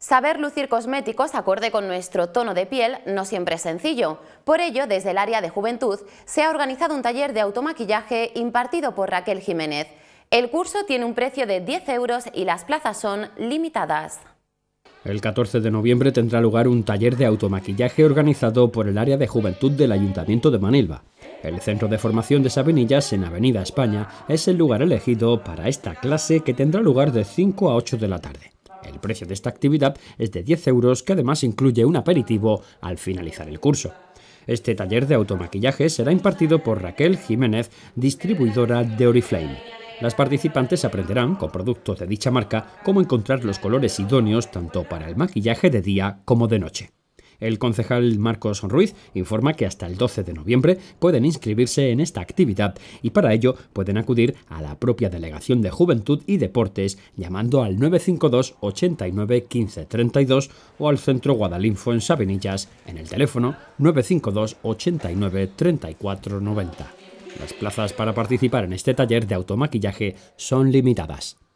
Saber lucir cosméticos acorde con nuestro tono de piel no siempre es sencillo. Por ello, desde el área de juventud se ha organizado un taller de automaquillaje impartido por Raquel Jiménez. El curso tiene un precio de 10 euros y las plazas son limitadas. El 14 de noviembre tendrá lugar un taller de automaquillaje organizado por el área de juventud del Ayuntamiento de Manilva. El centro de formación de Sabinillas en Avenida España es el lugar elegido para esta clase que tendrá lugar de 5 a 8 de la tarde. El precio de esta actividad es de 10 euros que además incluye un aperitivo al finalizar el curso. Este taller de automaquillaje será impartido por Raquel Jiménez, distribuidora de Oriflame. Las participantes aprenderán, con productos de dicha marca, cómo encontrar los colores idóneos tanto para el maquillaje de día como de noche. El concejal Marcos Ruiz informa que hasta el 12 de noviembre pueden inscribirse en esta actividad y para ello pueden acudir a la propia Delegación de Juventud y Deportes llamando al 952 89 15 32 o al Centro Guadalinfo en Sabinillas en el teléfono 952 89 34 90. Las plazas para participar en este taller de automaquillaje son limitadas.